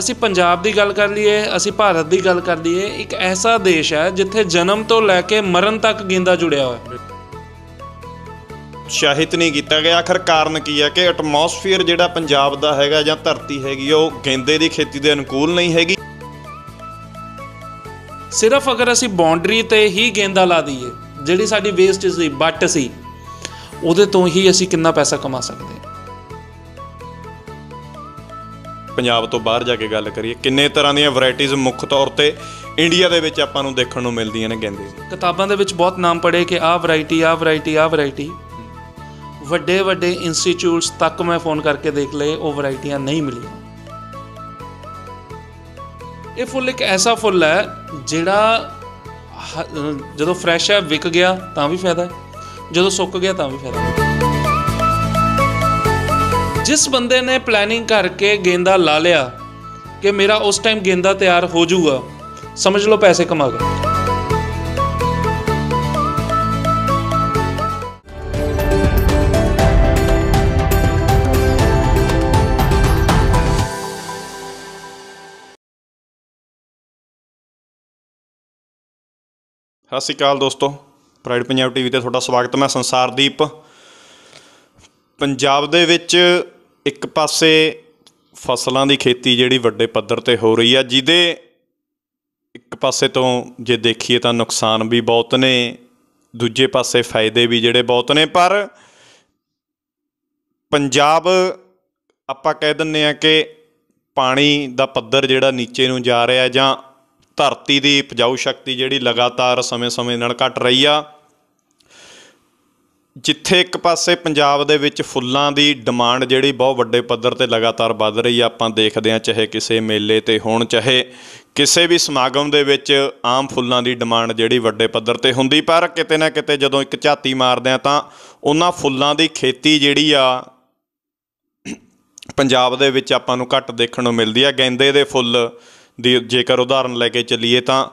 ਅਸੀਂ ਪੰਜਾਬ ਦੀ ਗੱਲ ਕਰ ਲਈਏ ਅਸੀਂ ਭਾਰਤ ਦੀ ਗੱਲ ਕਰ ਲਈਏ ਇੱਕ ਐਸਾ ਦੇਸ਼ ਹੈ ਜਿੱਥੇ ਜਨਮ ਤੋਂ ਲੈ ਕੇ ਮਰਨ ਤੱਕ ਗਿੰਦਾ ਜੁੜਿਆ ਹੋਇਆ ਹੈ ਸ਼ਾਹਿਤ ਨਹੀਂ ਕੀਤਾ ਗਿਆ ਆਖਰ ਕਾਰਨ ਕੀ ਹੈ ਕਿ ਐਟਮੋਸਫੀਅਰ ਜਿਹੜਾ ਪੰਜਾਬ ਦਾ ਹੈਗਾ ਜਾਂ ਧਰਤੀ ਹੈਗੀ ਉਹ ਗੇਂਦੇ ਦੀ ਖੇਤੀ ਦੇ ਅਨੁਕੂਲ ਨਹੀਂ ਹੈਗੀ ਸਿਰਫ ਅਗਰ ਅਸੀਂ ਬਾਉਂਡਰੀ ਤੇ ਹੀ ਗੇਂਦਾ ਲਾ ਦਈਏ ਜਿਹੜੀ ਸਾਡੀ ਵੇਸਟ ਸੀ ਬੱਟ ਸੀ ਉਹਦੇ ਤੋਂ ਹੀ ਅਸੀਂ ਕਿੰਨਾ ਪੈਸਾ ਕਮਾ ਸਕਦੇ ਹਾਂ ਪੰਜਾਬ ਤੋਂ ਬਾਹਰ ਜਾ ਕੇ ਗੱਲ ਕਰੀਏ ਕਿੰਨੇ ਤਰ੍ਹਾਂ ਦੀਆਂ ਵੈਰਾਈਟੀਆਂ ਮੁੱਖ ਤੌਰ ਤੇ ਇੰਡੀਆ ਦੇ ਵਿੱਚ ਆਪਾਂ ਨੂੰ ਦੇਖਣ ਨੂੰ ਮਿਲਦੀਆਂ ਨੇ ਗੈਂਦੇ ਕਿਤਾਬਾਂ ਦੇ ਵਿੱਚ ਬਹੁਤ ਨਾਮ ਪੜੇ ਕਿ ਆਹ ਵੈਰਾਈਟੀ ਆਹ ਵੈਰਾਈਟੀ ਆਹ ਵੈਰਾਈਟੀ ਵੱਡੇ ਵੱਡੇ ਇੰਸਟੀਚਿਊਟਸ ਤੱਕ ਮੈਂ ਫੋਨ ਕਰਕੇ ਦੇਖ ਲਏ ਉਹ ਵੈਰਾਈਟੀਆਂ ਨਹੀਂ ਮਿਲੀਆਂ ਇਹ ਫੁੱਲ ਇੱਕ ਐਸਾ ਫੁੱਲ ਹੈ ਜਿਹੜਾ ਜਦੋਂ ਫਰੈਸ਼ ਹੈ ਵਿਕ ਗਿਆ ਤਾਂ ਵੀ ਫਾਇਦਾ ਹੈ ਜਦੋਂ ਸੁੱਕ ਗਿਆ ਤਾਂ ਵੀ ਫਾਇਦਾ ਹੈ ਜਿਸ ਬੰਦੇ ਨੇ ਪਲੈਨਿੰਗ ਕਰਕੇ ਗੇਂਦਾ ਲਾ ਲਿਆ ਕਿ ਮੇਰਾ ਉਸ ਟਾਈਮ ਗੇਂਦਾ ਤਿਆਰ ਹੋ ਜਾਊਗਾ ਸਮਝ ਲਓ ਪੈਸੇ ਕਮਾ ਗਏ ਸਤਿ ਸ਼੍ਰੀ ਅਕਾਲ ਦੋਸਤੋ ਪ੍ਰਾਈਡ ਪੰਜਾਬ ਟੀਵੀ ਤੇ ਤੁਹਾਡਾ ਸਵਾਗਤ ਮੈਂ ਸੰਸਾਰਦੀਪ ਪੰਜਾਬ ਦੇ ਵਿੱਚ ਇੱਕ ਪਾਸੇ ਫਸਲਾਂ ਦੀ ਖੇਤੀ ਜਿਹੜੀ ਵੱਡੇ ਪੱਧਰ ਤੇ ਹੋ ਰਹੀ ਆ ਜਿਹਦੇ ਇੱਕ ਪਾਸੇ ਤੋਂ ਜੇ ਦੇਖੀਏ ਤਾਂ ਨੁਕਸਾਨ ਵੀ ਬਹੁਤ ਨੇ ਦੂਜੇ ਪਾਸੇ ਫਾਇਦੇ ਵੀ ਜਿਹੜੇ ਬਹੁਤ ਨੇ ਪਰ ਪੰਜਾਬ ਆਪਾਂ ਕਹਿ ਦਿੰਨੇ ਆ ਕਿ ਪਾਣੀ ਦਾ ਪੱਧਰ ਜਿਹੜਾ ਨੀਚੇ ਨੂੰ ਜਾ ਰਿਹਾ ਜਾਂ ਧਰਤੀ ਦੀ ਉਪਜਾਊ ਸ਼ਕਤੀ ਜਿਹੜੀ ਲਗਾਤਾਰ ਸਮੇਂ-ਸਮੇਂ ਨਾਲ ਘਟ ਰਹੀ ਆ ਜਿੱਥੇ ਇੱਕ ਪਾਸੇ ਪੰਜਾਬ ਦੇ ਵਿੱਚ ਫੁੱਲਾਂ ਦੀ ਡਿਮਾਂਡ ਜਿਹੜੀ ਬਹੁਤ ਵੱਡੇ ਪੱਧਰ ਤੇ ਲਗਾਤਾਰ ਵੱਧ ਰਹੀ ਆ ਆਪਾਂ ਦੇਖਦੇ ਆ ਚਾਹੇ ਕਿਸੇ ਮੇਲੇ ਤੇ ਹੋਣ ਚਾਹੇ ਕਿਸੇ ਵੀ ਸਮਾਗਮ ਦੇ ਵਿੱਚ ਆਮ ਫੁੱਲਾਂ ਦੀ ਡਿਮਾਂਡ ਜਿਹੜੀ ਵੱਡੇ ਪੱਧਰ ਤੇ ਹੁੰਦੀ ਪਰ ਕਿਤੇ ਨਾ ਕਿਤੇ ਜਦੋਂ ਇੱਕ ਝਾਤੀ ਮਾਰਦੇ ਆ ਤਾਂ ਉਹਨਾਂ ਫੁੱਲਾਂ ਦੀ ਖੇਤੀ ਜਿਹੜੀ ਆ ਪੰਜਾਬ ਦੇ ਵਿੱਚ ਆਪਾਂ ਨੂੰ ਘੱਟ ਦੇਖਣ ਨੂੰ ਮਿਲਦੀ ਆ ਗੈਂਦੇ ਦੇ ਫੁੱਲ ਦੀ ਜੇਕਰ ਉਦਾਹਰਨ ਲੈ ਕੇ ਚੱਲੀਏ ਤਾਂ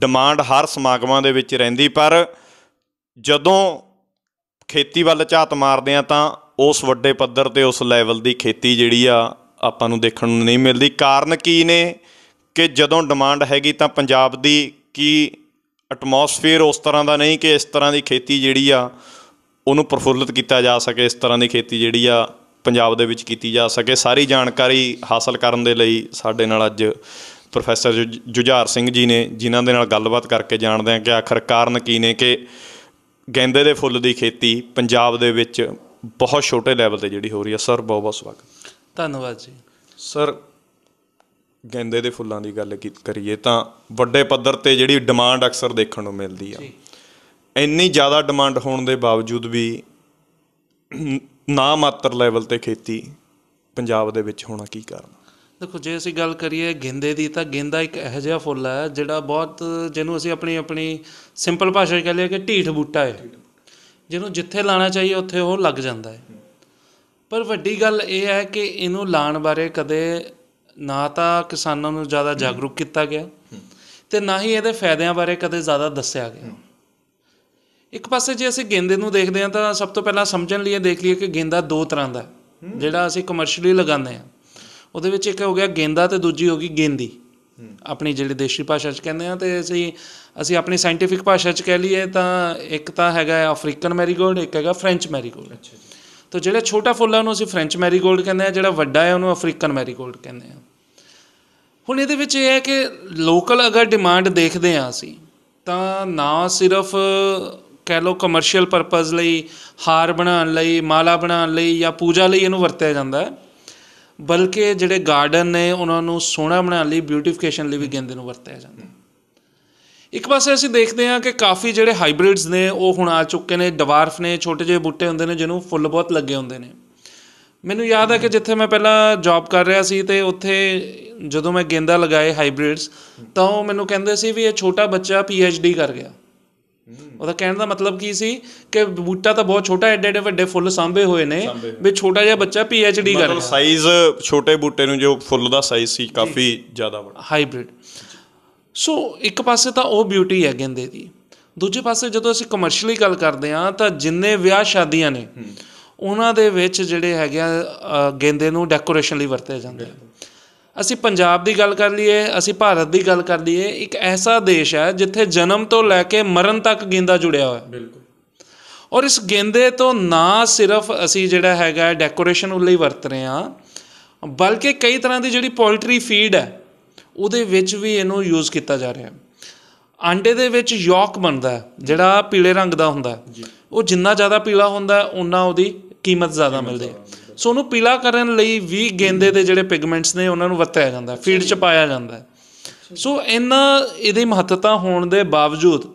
ਡਿਮਾਂਡ ਹਰ ਸਮਾਗਮਾਂ ਦੇ ਵਿੱਚ ਰਹਿੰਦੀ ਪਰ ਜਦੋਂ ਖੇਤੀ ਵੱਲ ਝਾਤ ਮਾਰਦੇ ਆ ਤਾਂ ਉਸ ਵੱਡੇ ਪੱਧਰ ਤੇ ਉਸ ਲੈਵਲ ਦੀ ਖੇਤੀ ਜਿਹੜੀ ਆ ਆਪਾਂ ਨੂੰ ਦੇਖਣ ਨੂੰ ਨਹੀਂ ਮਿਲਦੀ ਕਾਰਨ ਕੀ ਨੇ ਕਿ ਜਦੋਂ ਡਿਮਾਂਡ ਹੈਗੀ ਤਾਂ ਪੰਜਾਬ ਦੀ ਕੀ ਐਟਮੋਸਫੇਅਰ ਉਸ ਤਰ੍ਹਾਂ ਦਾ ਨਹੀਂ ਕਿ ਇਸ ਤਰ੍ਹਾਂ ਦੀ ਖੇਤੀ ਜਿਹੜੀ ਆ ਉਹਨੂੰ ਪ੍ਰਫੁੱਲਿਤ ਕੀਤਾ ਜਾ ਸਕੇ ਇਸ ਤਰ੍ਹਾਂ ਦੀ ਖੇਤੀ ਜਿਹੜੀ ਆ ਪੰਜਾਬ ਦੇ ਵਿੱਚ ਕੀਤੀ ਜਾ ਸਕੇ ਸਾਰੀ ਜਾਣਕਾਰੀ ਹਾਸਲ ਕਰਨ ਦੇ ਲਈ ਸਾਡੇ ਨਾਲ ਅੱਜ ਪ੍ਰੋਫੈਸਰ ਜੁਝਾਰ ਸਿੰਘ ਜੀ ਨੇ ਜਿਨ੍ਹਾਂ ਦੇ ਨਾਲ ਗੱਲਬਾਤ ਕਰਕੇ ਜਾਣਦੇ ਆ ਕਿ ਆਖਰ ਕਾਰਨ ਕੀ ਨੇ ਕਿ ਗੈਂਦੇ ਦੇ ਫੁੱਲ ਦੀ ਖੇਤੀ ਪੰਜਾਬ ਦੇ ਵਿੱਚ ਬਹੁਤ ਛੋਟੇ ਲੈਵਲ ਤੇ ਜਿਹੜੀ ਹੋ ਰਹੀ ਹੈ ਸਰ ਬਹੁਤ ਬਹੁਤ ਸਵਾਗਤ ਧੰਨਵਾਦ ਜੀ ਸਰ ਗੈਂਦੇ ਦੇ ਫੁੱਲਾਂ ਦੀ ਗੱਲ ਕੀ- ਕਰੀਏ ਤਾਂ ਵੱਡੇ ਪੱਧਰ ਤੇ ਜਿਹੜੀ ਡਿਮਾਂਡ ਅਕਸਰ ਦੇਖਣ ਨੂੰ ਮਿਲਦੀ ਆ ਇੰਨੀ ਜ਼ਿਆਦਾ ਡਿਮਾਂਡ ਹੋਣ ਦੇ ਬਾਵਜੂਦ ਵੀ ਨਾ ਮਾਤਰ ਲੈਵਲ ਤੇ ਖੇਤੀ ਪੰਜਾਬ ਦੇ ਵਿੱਚ ਹੋਣਾ ਕੀ ਕਾਰਨ ਦੇਖੋ ਜੇ ਅਸੀਂ ਗੱਲ ਕਰੀਏ ਗੇਂਦੇ ਦੀ ਤਾਂ ਗੇਂਦਾ ਇੱਕ ਇਹੋ ਜਿਹਾ ਫੁੱਲ ਹੈ ਜਿਹੜਾ ਬਹੁਤ ਜਿਹਨੂੰ ਅਸੀਂ ਆਪਣੀ ਆਪਣੀ ਸਿੰਪਲ ਭਾਸ਼ਾ 'ਚ ਕਹ ਲਈਏ ਕਿ ਢੀਠ ਬੂਟਾ ਹੈ ਜਿਹਨੂੰ ਜਿੱਥੇ ਲਾਣਾ ਚਾਹੀਏ ਉੱਥੇ ਉਹ ਲੱਗ ਜਾਂਦਾ ਹੈ ਪਰ ਵੱਡੀ ਗੱਲ ਇਹ ਹੈ ਕਿ ਇਹਨੂੰ ਲਾਣ ਬਾਰੇ ਕਦੇ ਨਾ ਤਾਂ ਕਿਸਾਨਾਂ ਨੂੰ ਜ਼ਿਆਦਾ ਜਾਗਰੂਕ ਕੀਤਾ ਗਿਆ ਤੇ ਨਾ ਹੀ ਇਹਦੇ ਫਾਇਦਿਆਂ ਬਾਰੇ ਕਦੇ ਜ਼ਿਆਦਾ ਦੱਸਿਆ ਗਿਆ ਇੱਕ ਪਾਸੇ ਜੇ ਅਸੀਂ ਗੇਂਦੇ ਨੂੰ ਦੇਖਦੇ ਹਾਂ ਤਾਂ ਸਭ ਤੋਂ ਪਹਿਲਾਂ ਸਮਝਣ ਲਈ ਦੇਖ ਲਈਏ ਕਿ ਗੇਂਦਾ ਦੋ ਤਰ੍ਹਾਂ ਦਾ ਜਿਹੜਾ ਅਸੀਂ ਕਮਰਸ਼ੀਅਲੀ ਲਗਾਉਂਦੇ ਹਾਂ ਉਹਦੇ ਵਿੱਚ ਇੱਕ ਹੋ ਗਿਆ ਗੇਂਦਾ ਤੇ ਦੂਜੀ ਹੋ ਗਈ ਗੇਂਦੀ ਆਪਣੀ ਜਿਹੜੀ ਦੇਸ਼ੀ ਭਾਸ਼ਾ 'ਚ ਕਹਿੰਦੇ ਆ ਤੇ ਅਸੀਂ ਅਸੀਂ ਆਪਣੀ ਸਾਇੰਟੀਫਿਕ ਭਾਸ਼ਾ 'ਚ ਕਹਿ ਲਈਏ ਤਾਂ ਇੱਕ ਤਾਂ ਹੈਗਾ ਅਫਰੀਕਨ ਮੈਰੀਗੋਲਡ ਇੱਕ ਹੈਗਾ ਫ੍ਰੈਂਚ ਮੈਰੀਗੋਲਡ ਅੱਛਾ ਜੀ ਤਾਂ ਜਿਹੜਾ ਛੋਟਾ ਫੁੱਲ ਨੂੰ ਉਹਨੂੰ ਅਸੀਂ ਫ੍ਰੈਂਚ ਮੈਰੀਗੋਲਡ ਕਹਿੰਦੇ ਆ ਜਿਹੜਾ ਵੱਡਾ ਹੈ ਉਹਨੂੰ ਅਫਰੀਕਨ ਮੈਰੀਗੋਲਡ ਕਹਿੰਦੇ ਆ ਹੁਣ ਇਹਦੇ ਵਿੱਚ ਇਹ ਹੈ ਕਿ ਲੋਕਲ ਅਗਰ ਡਿਮਾਂਡ ਦੇਖਦੇ ਆ ਅਸੀਂ ਤਾਂ ਨਾ ਸਿਰਫ ਕਹਿ ਲੋ ਕਮਰਸ਼ੀਅਲ ਪਰਪਸ ਲਈ ਹਾਰ ਬਣਾਉਣ ਲਈ ਮਾਲਾ ਬਣਾਉਣ ਲਈ ਜਾਂ ਪੂਜਾ ਲਈ ਇਹਨੂੰ ਵਰਤਿਆ ਜਾਂਦਾ ਹੈ ਬਲਕਿ ਜਿਹੜੇ ਗਾਰਡਨ ਨੇ ਉਹਨਾਂ ਨੂੰ ਸੋਹਣਾ ਬਣਾਉਣ ਲਈ ਬਿਊਟੀਫਿਕੇਸ਼ਨ ਲਈ ਵੀ ਗੇਂਦੇ ਨੂੰ ਵਰਤਿਆ ਜਾਂਦਾ ਇੱਕ ਪਾਸੇ ਅਸੀਂ ਦੇਖਦੇ ਹਾਂ ਕਿ ਕਾਫੀ ਜਿਹੜੇ ਹਾਈਬ੍ਰਿਡਸ ਨੇ ਉਹ ਹੁਣ ਆ ਚੁੱਕੇ ਨੇ ਡਵਾਰਫ ਨੇ ਛੋਟੇ ਜਿਹੇ ਬੂਟੇ ਹੁੰਦੇ ਨੇ ਜਿਹਨੂੰ ਫੁੱਲ ਬਹੁਤ ਲੱਗੇ ਹੁੰਦੇ ਨੇ ਮੈਨੂੰ ਯਾਦ ਹੈ ਕਿ ਜਿੱਥੇ ਮੈਂ ਪਹਿਲਾਂ ਜੌਬ ਕਰ ਰਿਹਾ ਸੀ ਤੇ ਉੱਥੇ ਜਦੋਂ ਮੈਂ ਗੇਂਦਾ ਲਗਾਏ ਹਾਈਬ੍ਰਿਡਸ ਤਾਂ ਉਹ ਮੈਨੂੰ ਕਹਿੰਦੇ ਸੀ ਵੀ ਇਹ ਛੋਟਾ ਬੱਚਾ ਪੀਐਚਡੀ ਕਰ ਗਿਆ ਉਹਦਾ ਕਹਿਣ ਦਾ ਮਤਲਬ ਕੀ ਸੀ ਕਿ ਬੂਟਾ ਤਾਂ ਬਹੁਤ ਛੋਟਾ ਐਡੇ ਐਡੇ ਵੱਡੇ ਫੁੱਲ ਸਾਂਭੇ ਹੋਏ ਨੇ ਵੀ ਛੋਟਾ ਜਿਹਾ ਬੱਚਾ ਪੀ ਐਚ ਡੀ ਕਰ ਮਤਲਬ ਸਾਈਜ਼ ਛੋਟੇ ਬੂਟੇ ਨੂੰ ਜੋ ਫੁੱਲ ਦਾ ਸਾਈਜ਼ ਸੀ ਕਾਫੀ ਜ਼ਿਆਦਾ ਵੱਡਾ ਹਾਈਬ੍ਰਿਡ ਸੋ ਇੱਕ ਪਾਸੇ ਤਾਂ ਉਹ ਬਿਊਟੀ ਹੈ ਗੇਂਦੇ ਦੀ ਦੂਜੇ ਪਾਸੇ ਜਦੋਂ ਅਸੀਂ ਕਮਰਸ਼ੀਅਲੀ ਗੱਲ ਕਰਦੇ ਆ ਤਾਂ ਜਿੰਨੇ ਵਿਆਹ ਸ਼ਾਦੀਆਂ ਨੇ ਉਹਨਾਂ ਦੇ ਵਿੱਚ ਜਿਹੜੇ ਹੈਗੇ ਆ ਗੇਂਦੇ ਨੂੰ ਡੈਕੋਰੇਸ਼ਨ ਲਈ ਵਰਤੇ ਜਾਂਦੇ ਆ ਅਸੀਂ ਪੰਜਾਬ ਦੀ ਗੱਲ ਕਰ ਲਈਏ ਅਸੀਂ ਭਾਰਤ ਦੀ ਗੱਲ ਕਰ ਲਈਏ ਇੱਕ ਐਸਾ ਦੇਸ਼ ਹੈ ਜਿੱਥੇ ਜਨਮ ਤੋਂ ਲੈ ਕੇ ਮਰਨ ਤੱਕ ਗੇਂਦਾ ਜੁੜਿਆ ਹੋਇਆ ਹੈ ਬਿਲਕੁਲ ਔਰ ਇਸ ਗੇਂਦੇ ਤੋਂ ਨਾ ਸਿਰਫ ਅਸੀਂ ਜਿਹੜਾ ਹੈਗਾ ਡੈਕੋਰੇਸ਼ਨ ਲਈ ਵਰਤ ਰਹੇ ਹਾਂ ਬਲਕਿ ਕਈ ਤਰ੍ਹਾਂ ਦੀ ਜਿਹੜੀ ਪੋਲਟਰੀ ਫੀਡ ਹੈ ਉਹਦੇ ਵਿੱਚ ਵੀ ਇਹਨੂੰ ਯੂਜ਼ ਕੀਤਾ ਜਾ ਰਿਹਾ ਹੈ ਆਂਡੇ ਦੇ ਵਿੱਚ ਯੋਕ ਬਣਦਾ ਜਿਹੜਾ ਪੀਲੇ ਰੰਗ ਦਾ ਹੁੰਦਾ ਉਹ ਜਿੰਨਾ ਜ਼ਿਆਦਾ ਪੀਲਾ ਹੁੰਦਾ ਉਹਨਾਂ ਉਹਦੀ ਕੀਮਤ ਜ਼ਿਆਦਾ ਮਿਲਦੀ ਹੈ ਸੋ ਉਹਨੂੰ ਪੀਲਾ ਕਰਨ ਲਈ ਵੀ ਗੇਂਦੇ ਦੇ ਜਿਹੜੇ ਪਿਗਮੈਂਟਸ ਨੇ ਉਹਨਾਂ ਨੂੰ ਵਰਤਿਆ ਜਾਂਦਾ ਫੀਡ ਚ ਪਾਇਆ ਜਾਂਦਾ ਸੋ ਇਹਨਾਂ ਇਹਦੀ ਮਹੱਤਤਾ ਹੋਣ ਦੇ ਬਾਵਜੂਦ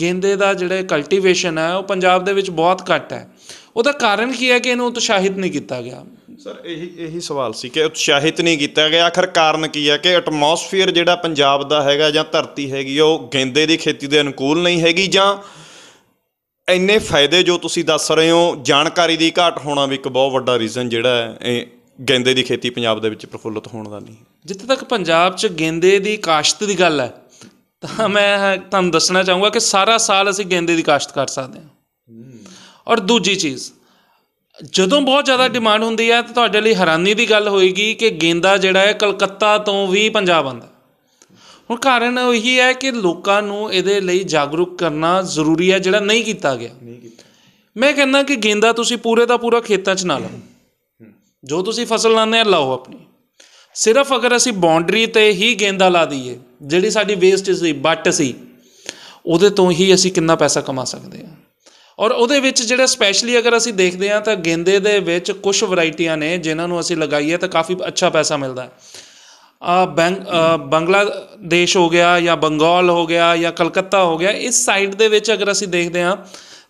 ਗੇਂਦੇ ਦਾ ਜਿਹੜਾ ਕਲਟੀਵੇਸ਼ਨ ਹੈ ਉਹ ਪੰਜਾਬ ਦੇ ਵਿੱਚ ਬਹੁਤ ਘੱਟ ਹੈ ਉਹਦਾ ਕਾਰਨ ਕੀ ਹੈ ਕਿ ਇਹਨੂੰ ਉਤਸ਼ਾਹਿਤ ਨਹੀਂ ਕੀਤਾ ਗਿਆ ਸਰ ਇਹੀ ਇਹੀ ਸਵਾਲ ਸੀ ਕਿ ਉਤਸ਼ਾਹਿਤ ਨਹੀਂ ਕੀਤਾ ਗਿਆ ਆਖਰ ਕਾਰਨ ਕੀ ਹੈ ਕਿ ਐਟਮੋਸਫੀਅਰ ਜਿਹੜਾ ਪੰਜਾਬ ਦਾ ਹੈਗਾ ਜਾਂ ਧਰਤੀ ਹੈਗੀ ਉਹ ਗੇਂਦੇ ਦੀ ਖੇਤੀ ਦੇ ਅਨੁਕੂਲ ਨਹੀਂ ਹੈਗੀ ਜਾਂ ਇੰਨੇ ਫਾਇਦੇ ਜੋ ਤੁਸੀਂ ਦੱਸ ਰਹੇ ਹੋ ਜਾਣਕਾਰੀ ਦੀ ਘਾਟ ਹੋਣਾ ਵੀ ਇੱਕ ਬਹੁਤ ਵੱਡਾ ਰੀਜ਼ਨ ਜਿਹੜਾ ਹੈ ਇਹ ਗੈਂਦੇ ਦੀ ਖੇਤੀ ਪੰਜਾਬ ਦੇ ਵਿੱਚ ਪ੍ਰਫੁੱਲਤ ਹੋਣ ਦਾ ਨਹੀਂ ਜਿੱਥੇ ਤੱਕ ਪੰਜਾਬ 'ਚ ਗੈਂਦੇ ਦੀ ਕਾਸ਼ਤ ਦੀ ਗੱਲ ਹੈ ਤਾਂ ਮੈਂ ਤੁਹਾਨੂੰ ਦੱਸਣਾ ਚਾਹੂੰਗਾ ਕਿ ਸਾਰਾ ਸਾਲ ਅਸੀਂ ਗੈਂਦੇ ਦੀ ਕਾਸ਼ਤ ਕਰ ਸਕਦੇ ਹਾਂ ਔਰ ਦੂਜੀ ਚੀਜ਼ ਜਦੋਂ ਬਹੁਤ ਜ਼ਿਆਦਾ ਡਿਮਾਂਡ ਹੁੰਦੀ ਹੈ ਤਾਂ ਤੁਹਾਡੇ ਲਈ ਹੈਰਾਨੀ ਦੀ ਗੱਲ ਹੋਏਗੀ ਕਿ ਗੇਂਦਾ ਜਿਹੜਾ ਹੈ ਕਲਕੱਤਾ ਤੋਂ ਵੀ ਪੰਜਾਬ ਆਉਂਦਾ ਹੁਣ ਕਾਰਨ ਉਹੀ ਹੈ ਕਿ ਲੋਕਾਂ ਨੂੰ ਇਹਦੇ ਲਈ ਜਾਗਰੂਕ ਕਰਨਾ ਜ਼ਰੂਰੀ ਹੈ ਜਿਹੜਾ ਨਹੀਂ ਕੀਤਾ ਗਿਆ ਮੈਂ ਕਹਿੰਦਾ ਕਿ ਗੇਂਦਾ ਤੁਸੀਂ ਪੂਰੇ ਦਾ ਪੂਰਾ ਖੇਤਾਂ 'ਚ ਨਾ ਲਾਓ ਜੋ ਤੁਸੀਂ ਫਸਲ ਲਾਉਂਦੇ ਆ ਲਾਓ ਆਪਣੀ ਸਿਰਫ ਅਗਰ ਅਸੀਂ ਬਾਉਂਡਰੀ ਤੇ ਹੀ ਗੇਂਦਾ ਲਾ ਦਈਏ ਜਿਹੜੀ ਸਾਡੀ ਵੇਸਟ ਸੀ ਬੱਟ ਸੀ ਉਹਦੇ ਤੋਂ ਹੀ ਅਸੀਂ ਕਿੰਨਾ ਪੈਸਾ ਕਮਾ ਸਕਦੇ ਹਾਂ ਔਰ ਉਹਦੇ ਵਿੱਚ ਜਿਹੜਾ ਸਪੈਸ਼ਲੀ ਅਗਰ ਅਸੀਂ ਦੇਖਦੇ ਆ ਤਾਂ ਗੇਂਦੇ ਦੇ ਵਿੱਚ ਕੁਝ ਵੈਰਾਈਟੀਆਂ ਨੇ ਜਿਨ੍ਹਾਂ ਨੂੰ ਅਸੀਂ ਲਗਾਈਏ ਤਾਂ ਕਾਫੀ ਅੱਛਾ ਪੈਸਾ ਮਿਲਦਾ ਹੈ ਬੈਂਗ ਬੰਗਲਾਦੇਸ਼ ਹੋ ਗਿਆ ਜਾਂ ਬੰਗਾਲ ਹੋ ਗਿਆ ਜਾਂ ਕਲਕੱਤਾ ਹੋ ਗਿਆ ਇਸ ਸਾਈਡ ਦੇ ਵਿੱਚ ਅਗਰ ਅਸੀਂ ਦੇਖਦੇ ਹਾਂ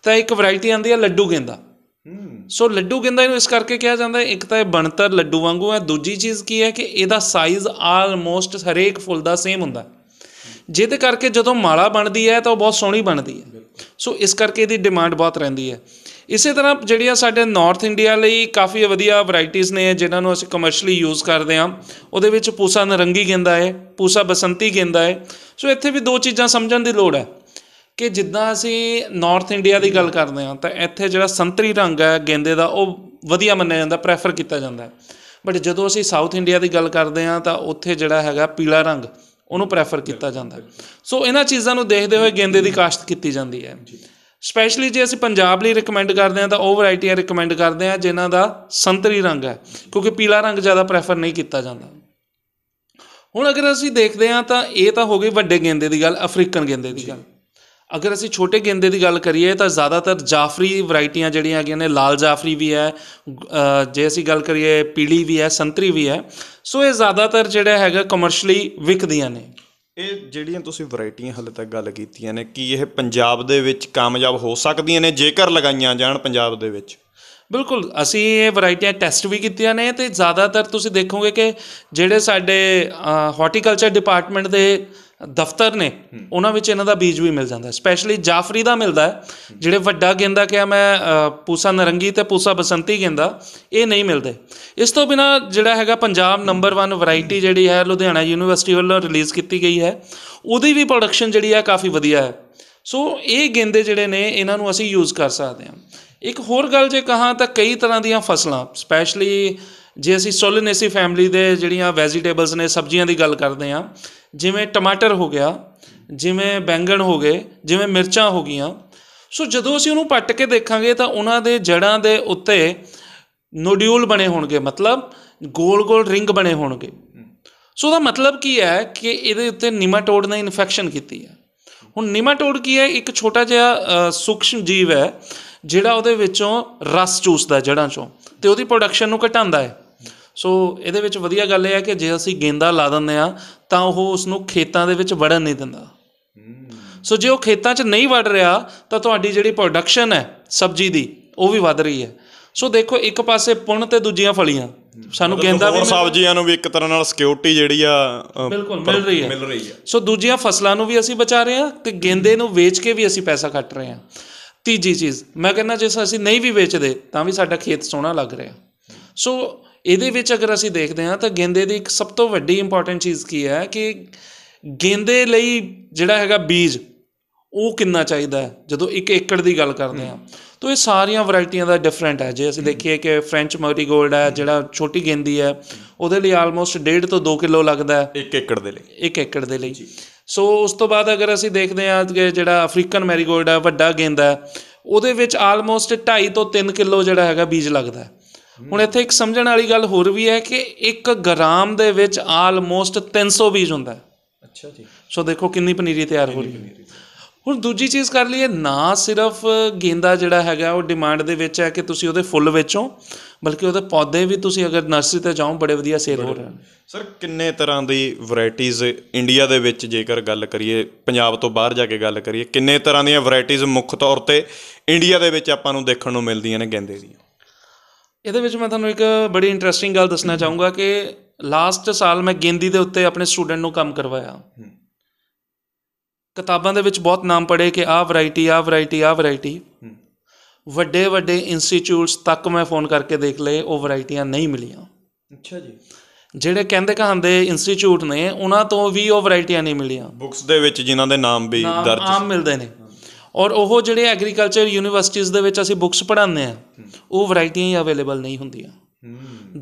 ਤਾਂ ਇੱਕ ਵੈਰਾਈਟੀ ਆਂਦੀ ਹੈ ਲੱਡੂ ਗੇਂਦਾ ਸੋ ਲੱਡੂ ਗੇਂਦਾ ਇਹਨੂੰ ਇਸ ਕਰਕੇ ਕਿਹਾ ਜਾਂਦਾ ਇੱਕ ਤਾਂ ਇਹ ਬਣਤਰ ਲੱਡੂ ਵਾਂਗੂ ਹੈ ਦੂਜੀ ਚੀਜ਼ ਕੀ ਹੈ ਕਿ ਇਹਦਾ ਸਾਈਜ਼ ਆਲਮੋਸਟ ਹਰੇਕ ਫੁੱਲ ਦਾ ਸੇਮ ਹੁੰਦਾ ਜਿਹਦੇ ਕਰਕੇ ਜਦੋਂ ਮਾਲਾ ਬਣਦੀ ਹੈ ਤਾਂ ਉਹ ਬਹੁਤ ਸੋਹਣੀ ਬਣਦੀ ਹੈ ਸੋ ਇਸ ਕਰਕੇ ਇਹਦੀ ਡਿਮਾਂਡ ਬਹੁਤ ਰਹਿੰਦੀ ਹੈ ਇਸੇ ਤਰ੍ਹਾਂ ਜਿਹੜੀਆਂ ਸਾਡੇ ਨਾਰਥ ਇੰਡੀਆ ਲਈ ਕਾਫੀ ਵਧੀਆ ਵੈਰਾਈਟੀਆਂ ਨੇ ਜਿਨ੍ਹਾਂ ਨੂੰ ਅਸੀਂ ਕਮਰਸ਼ੀਅਲੀ ਯੂਜ਼ ਕਰਦੇ ਹਾਂ ਉਹਦੇ ਵਿੱਚ ਪੂਸਾ ਨਰੰਗੀ ਗੇਂਦਾ ਹੈ ਪੂਸਾ ਬਸੰਤੀ ਗੇਂਦਾ ਹੈ ਸੋ ਇੱਥੇ ਵੀ ਦੋ ਚੀਜ਼ਾਂ ਸਮਝਣ ਦੀ ਲੋੜ ਹੈ ਕਿ ਜਿੱਦਾਂ ਅਸੀਂ ਨਾਰਥ ਇੰਡੀਆ ਦੀ ਗੱਲ ਕਰਦੇ ਹਾਂ ਤਾਂ ਇੱਥੇ ਜਿਹੜਾ ਸੰਤਰੀ ਰੰਗ ਹੈ ਗੇਂਦੇ ਦਾ ਉਹ ਵਧੀਆ ਮੰਨਿਆ ਜਾਂਦਾ ਪ੍ਰੈਫਰ ਕੀਤਾ ਜਾਂਦਾ ਹੈ ਬਟ ਜਦੋਂ ਅਸੀਂ ਸਾਊਥ ਇੰਡੀਆ ਦੀ ਗੱਲ ਕਰਦੇ ਹਾਂ ਤਾਂ ਉੱਥੇ ਜਿਹੜਾ ਹੈਗਾ ਪੀਲਾ ਰੰਗ ਉਹਨੂੰ ਪ੍ਰੈਫਰ ਕੀਤਾ ਜਾਂਦਾ ਸੋ ਇਹਨਾਂ ਚੀਜ਼ਾਂ ਨੂੰ ਦੇਖਦੇ ਹੋਏ ਗੇਂਦੇ ਦੀ ਕਾਸ਼ਤ ਕੀਤੀ ਜਾਂਦੀ ਹੈ ਸਪੈਸ਼ਲੀ ਜੇ ਅਸੀਂ ਪੰਜਾਬ ਲਈ ਰეკਮੈਂਡ ਕਰਦੇ ਹਾਂ ਤਾਂ ਉਹ ਵੈਰਾਈਟੀਆਂ ਰეკਮੈਂਡ ਕਰਦੇ ਹਾਂ ਜਿਨ੍ਹਾਂ ਦਾ ਸੰਤਰੀ ਰੰਗ ਹੈ ਕਿਉਂਕਿ ਪੀਲਾ ਰੰਗ ਜ਼ਿਆਦਾ ਪ੍ਰੈਫਰ ਨਹੀਂ ਕੀਤਾ ਜਾਂਦਾ ਹੁਣ ਅਗਰ ਅਸੀਂ ਦੇਖਦੇ ਹਾਂ ਤਾਂ ਇਹ ਤਾਂ ਹੋ ਗਈ ਵੱਡੇ ਗੇਂਦੇ ਦੀ ਗੱਲ ਅਫਰੀਕਨ ਗੇਂਦੇ ਦੀ ਗੱਲ ਅਗਰ ਅਸੀਂ ਛੋਟੇ ਗੇਂਦੇ ਦੀ ਗੱਲ ਕਰੀਏ ਤਾਂ ਜ਼ਿਆਦਾਤਰ ਜਾਫਰੀ ਵੈਰਾਈਟੀਆਂ ਜਿਹੜੀਆਂ ਆਗੀਆਂ ਨੇ ਲਾਲ ਜਾਫਰੀ ਵੀ ਹੈ ਜੇ ਅਸੀਂ ਗੱਲ ਕਰੀਏ ਪੀਲੀ ਵੀ ਹੈ ਸੰਤਰੀ ਵੀ ਹੈ ਸੋ ਇਹ ਜ਼ਿਆਦਾਤਰ ਜਿਹੜਾ ਹੈਗਾ ਕਮਰਸ਼ੀਅਲੀ ਵਿਕਦੀਆਂ ਨੇ ਇਹ ਜਿਹੜੀਆਂ ਤੁਸੀਂ ਵੈਰਾਈਟੀਆਂ ਹਲੇ ਤੱਕ ਗੱਲ ਕੀਤੀਆਂ ਨੇ ਕੀ ਇਹ ਪੰਜਾਬ ਦੇ ਵਿੱਚ ਕਾਮਯਾਬ ਹੋ ਸਕਦੀਆਂ ਨੇ ਜੇਕਰ ਲਗਾਈਆਂ ਜਾਣ ਪੰਜਾਬ ਦੇ ਵਿੱਚ ਬਿਲਕੁਲ ਅਸੀਂ ਇਹ ਵੈਰਾਈਟੀਆਂ ਟੈਸਟ ਵੀ ਕੀਤੀਆਂ ਨੇ ਤੇ ਜ਼ਿਆਦਾਤਰ ਤੁਸੀਂ ਦੇਖੋਗੇ ਕਿ ਜਿਹੜੇ ਸਾਡੇ ਹਾਰਟੀਕਲਚਰ ਡਿਪਾਰਟਮੈਂਟ ਦੇ ਦਫ਼ਤਰ ਨੇ ਉਹਨਾਂ ਵਿੱਚ ਇਹਨਾਂ ਦਾ ਬੀਜ ਵੀ ਮਿਲ ਜਾਂਦਾ ਸਪੈਸ਼ਲੀ ਜਾਫਰੀ ਦਾ ਮਿਲਦਾ ਹੈ ਜਿਹੜੇ ਵੱਡਾ ਗੇਂਦਾ ਕਿਹਾ ਮੈਂ ਪੂਸਾ ਨਰੰਗੀ ਤੇ ਪੂਸਾ ਬਸੰਤੀ ਗੇਂਦਾ ਇਹ ਨਹੀਂ ਮਿਲਦੇ ਇਸ ਤੋਂ ਬਿਨਾ ਜਿਹੜਾ ਹੈਗਾ ਪੰਜਾਬ ਨੰਬਰ 1 ਵੈਰਾਈਟੀ ਜਿਹੜੀ ਹੈ ਲੁਧਿਆਣਾ ਯੂਨੀਵਰਸਿਟੀ ਵੱਲੋਂ ਰਿਲੀਜ਼ ਕੀਤੀ ਗਈ ਹੈ ਉਹਦੀ ਵੀ ਪ੍ਰੋਡਕਸ਼ਨ ਜਿਹੜੀ ਹੈ ਕਾਫੀ ਵਧੀਆ ਹੈ ਸੋ ਇਹ ਗੇਂਦੇ ਜਿਹੜੇ ਨੇ ਇਹਨਾਂ ਨੂੰ ਅਸੀਂ ਯੂਜ਼ ਕਰ ਸਕਦੇ ਹਾਂ ਇੱਕ ਹੋਰ ਗੱਲ ਜੇ ਕਹਾਂ ਤਾਂ ਕਈ ਤਰ੍ਹਾਂ ਦੀਆਂ ਫਸਲਾਂ ਸਪੈਸ਼ਲੀ ਜੇ ਅਸੀਂ ਸੋਲਨੇਸੀ ਫੈਮਿਲੀ ਦੇ ਜਿਹੜੀਆਂ ਵੈਜੀਟੇਬਲਸ ਨੇ ਸਬਜ਼ੀਆਂ ਦੀ ਗੱਲ ਕਰਦੇ ਹਾਂ ਜਿਵੇਂ ਟਮਾਟਰ ਹੋ ਗਿਆ ਜਿਵੇਂ ਬੈਂਗਣ ਹੋ ਗਏ ਜਿਵੇਂ ਮਿਰਚਾਂ ਹੋ ਗਈਆਂ ਸੋ ਜਦੋਂ ਅਸੀਂ ਉਹਨੂੰ ਪੱਟ ਕੇ ਦੇਖਾਂਗੇ ਤਾਂ ਉਹਨਾਂ ਦੇ ਜੜਾਂ ਦੇ ਉੱਤੇ ਨੋਡਿਊਲ ਬਣੇ ਹੋਣਗੇ ਮਤਲਬ ਗੋਲ-ਗੋਲ ਰਿੰਗ ਬਣੇ ਹੋਣਗੇ ਸੋ ਉਹਦਾ ਮਤਲਬ ਕੀ ਹੈ ਕਿ ਇਹਦੇ ਉੱਤੇ ਨਿਮਾਟੋਡ ਨੇ ਇਨਫੈਕਸ਼ਨ ਕੀਤੀ ਹੈ ਹੁਣ ਨਿਮਾਟੋਡ ਕੀ ਹੈ ਇੱਕ ਛੋਟਾ ਜਿਹਾ ਸੂਖਮ ਜੀਵ ਹੈ ਜਿਹੜਾ ਉਹਦੇ ਵਿੱਚੋਂ ਰਸ ਚੂਸਦਾ ਜੜਾਂ ਚੋਂ ਤੇ ਉਹਦੀ ਪ੍ਰੋਡਕਸ਼ਨ ਨੂੰ ਘਟਾਉਂਦਾ ਹੈ ਸੋ ਇਹਦੇ ਵਿੱਚ ਵਧੀਆ ਗੱਲ ਇਹ ਹੈ ਕਿ ਜੇ ਅਸੀਂ ਗੇਂਦਾ ਲਾ ਦਿੰਦੇ ਆ ਤਾਂ ਉਹ ਉਸ ਨੂੰ ਖੇਤਾਂ ਦੇ ਵਿੱਚ ਵੜਨ ਨਹੀਂ ਦਿੰਦਾ ਸੋ ਜੇ ਉਹ ਖੇਤਾਂ 'ਚ ਨਹੀਂ ਵੜ ਰਿਹਾ ਤਾਂ ਤੁਹਾਡੀ ਜਿਹੜੀ ਪ੍ਰੋਡਕਸ਼ਨ ਹੈ ਸਬਜ਼ੀ ਦੀ ਉਹ ਵੀ ਵੱਧ ਰਹੀ ਹੈ ਸੋ ਦੇਖੋ ਇੱਕ ਪਾਸੇ ਪੁੰਨ ਤੇ ਦੂਜੀਆਂ ਫਲੀਆਂ ਸਾਨੂੰ ਗੇਂਦਾ ਵੀ ਸਬਜ਼ੀਆਂ ਨੂੰ ਵੀ ਇੱਕ ਤਰ੍ਹਾਂ ਨਾਲ ਸਿਕਿਉਰਿਟੀ ਜਿਹੜੀ ਆ ਬਿਲਕੁਲ ਮਿਲ ਰਹੀ ਹੈ ਮਿਲ ਰਹੀ ਹੈ ਸੋ ਦੂਜੀਆਂ ਫਸਲਾਂ ਨੂੰ ਵੀ ਅਸੀਂ ਬਚਾ ਰਹੇ ਹਾਂ ਤੇ ਗੇਂਦੇ ਨੂੰ ਵੇਚ ਕੇ ਵੀ ਅਸੀਂ ਪੈਸਾ ਕੱਟ ਰਹੇ ਹਾਂ ਤੀਜੀ ਚੀਜ਼ ਮੈਂ ਕਹਿੰਦਾ ਜੇ ਅਸੀਂ ਨਹੀਂ ਵੀ ਵੇਚਦੇ ਤਾਂ ਵੀ ਸਾਡਾ ਖੇਤ ਸੋਹਣਾ ਲੱਗ ਰਿਹਾ ਸੋ ਇਹਦੇ ਵਿੱਚ ਅਗਰ ਅਸੀਂ ਦੇਖਦੇ ਹਾਂ ਤਾਂ ਗੇਂਦੇ ਦੀ ਇੱਕ ਸਭ ਤੋਂ ਵੱਡੀ ਇੰਪੋਰਟੈਂਟ ਚੀਜ਼ ਕੀ ਹੈ ਕਿ ਗੇਂਦੇ ਲਈ ਜਿਹੜਾ ਹੈਗਾ ਬੀਜ ਉਹ ਕਿੰਨਾ ਚਾਹੀਦਾ ਜਦੋਂ ਇੱਕ ਏਕੜ ਦੀ ਗੱਲ ਕਰਦੇ ਹਾਂ ਤਾਂ ਇਹ ਸਾਰੀਆਂ ਵੈਰਾਈਟੀਆਂ ਦਾ ਡਿਫਰੈਂਟ ਹੈ ਜੇ ਅਸੀਂ ਦੇਖੀਏ ਕਿ ਫ੍ਰੈਂਚ ਮੈਰੀਗੋਲਡ ਹੈ ਜਿਹੜਾ ਛੋਟੀ ਗੇਂਦੀ ਹੈ ਉਹਦੇ ਲਈ ਆਲਮੋਸਟ 1.5 ਤੋਂ 2 ਕਿਲੋ ਲੱਗਦਾ ਹੈ 1 ਏਕੜ ਦੇ ਲਈ 1 ਏਕੜ ਦੇ ਲਈ ਸੋ ਉਸ ਤੋਂ ਬਾਅਦ ਅਗਰ ਅਸੀਂ ਦੇਖਦੇ ਹਾਂ ਕਿ ਜਿਹੜਾ ਅਫਰੀਕਨ ਮੈਰੀਗੋਲਡ ਹੈ ਵੱਡਾ ਗੇਂਦਾ ਉਹਦੇ ਵਿੱਚ ਆਲਮੋਸਟ 2.5 ਤੋਂ 3 ਕਿਲੋ ਜਿਹੜਾ ਹੈਗਾ ਬੀਜ ਲੱਗਦਾ ਹੈ ਹੁਣ ਇੱਥੇ ਇੱਕ ਸਮਝਣ ਵਾਲੀ ਗੱਲ ਹੋਰ ਵੀ ਹੈ ਕਿ ਇੱਕ ਗ੍ਰਾਮ ਦੇ ਵਿੱਚ ਆਲਮੋਸਟ 300 ਬੀਜ ਹੁੰਦਾ ਹੈ ਅੱਛਾ ਜੀ ਸੋ ਦੇਖੋ ਕਿੰਨੀ ਪਨੀਰੀ ਤਿਆਰ ਹੋ ਰਹੀ ਹੈ ਹੁਣ ਦੂਜੀ ਚੀਜ਼ ਕਰ ਲਈਏ ਨਾ ਸਿਰਫ ਗੇਂਦਾ ਜਿਹੜਾ ਹੈਗਾ ਉਹ ਡਿਮਾਂਡ ਦੇ ਵਿੱਚ ਹੈ ਕਿ ਤੁਸੀਂ ਉਹਦੇ ਫੁੱਲ ਵੇਚੋ ਬਲਕਿ ਉਹਦੇ ਪੌਦੇ ਵੀ ਤੁਸੀਂ ਅਗਰ ਨਰਸਰੀ ਤੇ ਜਾਓ ਬੜੇ ਵਧੀਆ ਸੇਲ ਹੋ ਰਹੇ ਹਨ ਸਰ ਕਿੰਨੇ ਤਰ੍ਹਾਂ ਦੀ ਵੈਰਾਈਟੀਆਂ ਇੰਡੀਆ ਦੇ ਵਿੱਚ ਜੇਕਰ ਗੱਲ ਕਰੀਏ ਪੰਜਾਬ ਤੋਂ ਬਾਹਰ ਜਾ ਕੇ ਗੱਲ ਕਰੀਏ ਕਿੰਨੇ ਤਰ੍ਹਾਂ ਦੀਆਂ ਵੈਰਾਈਟੀਆਂ ਮੁੱਖ ਤੌਰ ਤੇ ਇੰਡੀਆ ਦੇ ਵਿੱਚ ਆਪਾਂ ਨੂੰ ਦੇਖਣ ਨੂੰ ਮਿਲਦੀਆਂ ਨੇ ਗੇਂਦੇ ਦੀਆਂ ਇਹਦੇ ਵਿੱਚ ਮੈਂ ਤੁਹਾਨੂੰ ਇੱਕ ਬੜੀ ਇੰਟਰਸਟਿੰਗ ਗੱਲ ਦੱਸਣਾ ਚਾਹੂੰਗਾ ਕਿ ਲਾਸਟ ਸਾਲ ਮੈਂ ਗੇਂਦੀ ਦੇ ਉੱਤੇ ਆਪਣੇ ਸਟੂਡੈਂਟ ਨੂੰ ਕੰਮ ਕਰਵਾਇਆ ਕਿਤਾਬਾਂ ਦੇ ਵਿੱਚ ਬਹੁਤ ਨਾਮ ਪੜੇ ਕਿ ਆਹ ਵੈਰਾਈਟੀ ਆਹ ਵੈਰਾਈਟੀ ਆਹ ਵੈਰਾਈਟੀ ਵੱਡੇ ਵੱਡੇ ਇੰਸਟੀਚਿਊਟਸ ਤੱਕ ਮੈਂ ਫੋਨ ਕਰਕੇ ਦੇਖ ਲਏ ਉਹ ਵੈਰਾਈਟੀਆਂ ਨਹੀਂ ਮਿਲੀਆਂ ਅੱਛਾ ਜੀ ਜਿਹੜੇ ਕਹਿੰਦੇ ਕਹਾਂਦੇ ਇੰਸਟੀਚਿਊਟ ਨੇ ਉਹਨਾਂ ਤੋਂ ਵੀ ਉਹ ਵੈਰਾਈਟੀਆਂ ਨਹੀਂ ਮਿਲੀਆਂ ਬੁੱਕਸ ਦੇ ਵਿੱਚ ਜਿਨ੍ਹਾਂ ਦੇ ਨਾਮ ਵੀ ਦਰਜ ਆਮ ਮਿਲਦੇ ਨੇ ਔਰ ਉਹ ਜਿਹੜੇ ਐਗਰੀਕਲਚਰ ਯੂਨੀਵਰਸਿਟੀਆਂ ਦੇ ਵਿੱਚ ਅਸੀਂ ਬੁੱਕਸ ਪੜ੍ਹਾਉਂਦੇ ਆ ਉਹ ਵੈਰਾਈਟੀਆਂ ਹੀ ਅਵੇਲੇਬਲ ਨਹੀਂ ਹੁੰਦੀਆਂ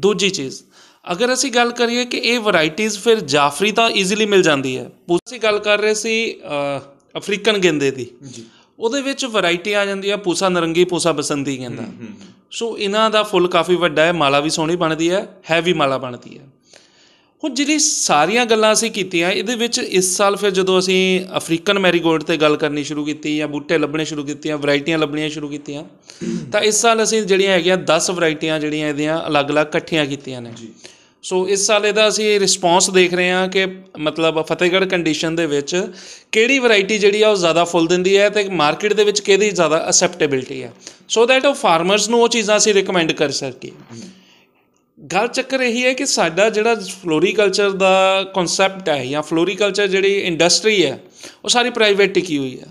ਦੂਜੀ ਚੀਜ਼ ਅਗਰ ਅਸੀਂ ਗੱਲ ਕਰੀਏ ਕਿ ਇਹ ਵੈਰਾਈਟੀਆਂ ਫਿਰ ਜਾਫਰੀ ਤਾਂ ਈਜ਼ੀਲੀ ਮਿਲ ਜਾਂਦੀ ਹੈ ਪੂਸੀ ਗੱਲ ਕਰ ਰਹੇ ਸੀ ਅਫਰੀਕਨ ਗੇਂਦੇ ਦੀ ਉਹਦੇ ਵਿੱਚ ਵੈਰਾਈਟੀ ਆ ਜਾਂਦੀ ਹੈ ਪੂਸਾ ਨਰੰਗੀ ਪੂਸਾ ਬਸੰਤੀ ਗੇਂਦਾ ਸੋ ਇਹਨਾਂ ਦਾ ਫੁੱਲ ਕਾਫੀ ਵੱਡਾ ਹੈ ਮਾਲਾ ਵੀ ਸੋਹਣੀ ਬਣਦੀ ਹੈ ਹੈਵੀ ਮਾਲਾ ਬਣਦੀ ਹੈ ਹੁਣ ਜਿਹੜੀ ਸਾਰੀਆਂ ਗੱਲਾਂ ਅਸੀਂ ਕੀਤੀਆਂ ਇਹਦੇ ਵਿੱਚ ਇਸ ਸਾਲ ਫਿਰ ਜਦੋਂ ਅਸੀਂ ਅਫਰੀਕਨ ਮੈਰੀਗੋਲਡ ਤੇ ਗੱਲ ਕਰਨੀ ਸ਼ੁਰੂ ਕੀਤੀ ਜਾਂ ਬੂਟੇ ਲੱਭਣੇ ਸ਼ੁਰੂ ਕੀਤੀਆਂ ਵੈਰਾਈਟੀਆਂ ਲੱਭਣੀਆਂ ਸ਼ੁਰੂ ਕੀਤੀਆਂ ਤਾਂ ਇਸ ਸਾਲ ਅਸੀਂ ਜਿਹੜੀਆਂ ਹੈਗੀਆਂ 10 ਵੈਰਾਈਟੀਆਂ ਜਿਹੜੀਆਂ ਇਹਦੀਆਂ ਅਲੱਗ-ਅਲੱਗ ਇਕੱਠੀਆਂ ਕੀਤੀਆਂ ਨੇ ਜੀ ਸੋ ਇਸ ਸਾਲ ਇਹਦਾ ਅਸੀਂ ਰਿਸਪੌਂਸ ਦੇਖ ਰਹੇ ਹਾਂ ਕਿ ਮਤਲਬ ਫਤਿਹਗੜ ਕੰਡੀਸ਼ਨ ਦੇ ਵਿੱਚ ਕਿਹੜੀ ਵੈਰਾਈਟੀ ਜਿਹੜੀ ਆ ਉਹ ਜ਼ਿਆਦਾ ਫੁੱਲ ਦਿੰਦੀ ਹੈ ਤੇ ਮਾਰਕੀਟ ਦੇ ਵਿੱਚ ਕਿਹਦੀ ਜ਼ਿਆਦਾ ਅਸੈਪਟੇਬਿਲਟੀ ਹੈ ਸੋ ਦੈਟ ਉਹ ਫਾਰਮਰਸ ਨੂੰ ਉਹ ਚੀਜ਼ਾਂ ਅਸੀਂ ਰეკਮੈਂਡ ਕਰ ਸਕੀਏ ਗੱਲ ਚੱਕਰ ਇਹੀ ਹੈ ਕਿ ਸਾਡਾ ਜਿਹੜਾ ਫਲੋਰੀਕਲਚਰ ਦਾ ਕਨਸੈਪਟ ਹੈ ਜਾਂ ਫਲੋਰੀਕਲਚਰ ਜਿਹੜੀ ਇੰਡਸਟਰੀ ਹੈ ਉਹ ਸਾਰੀ ਪ੍ਰਾਈਵੇਟ ਟਿਕੀ ਹੋਈ ਹੈ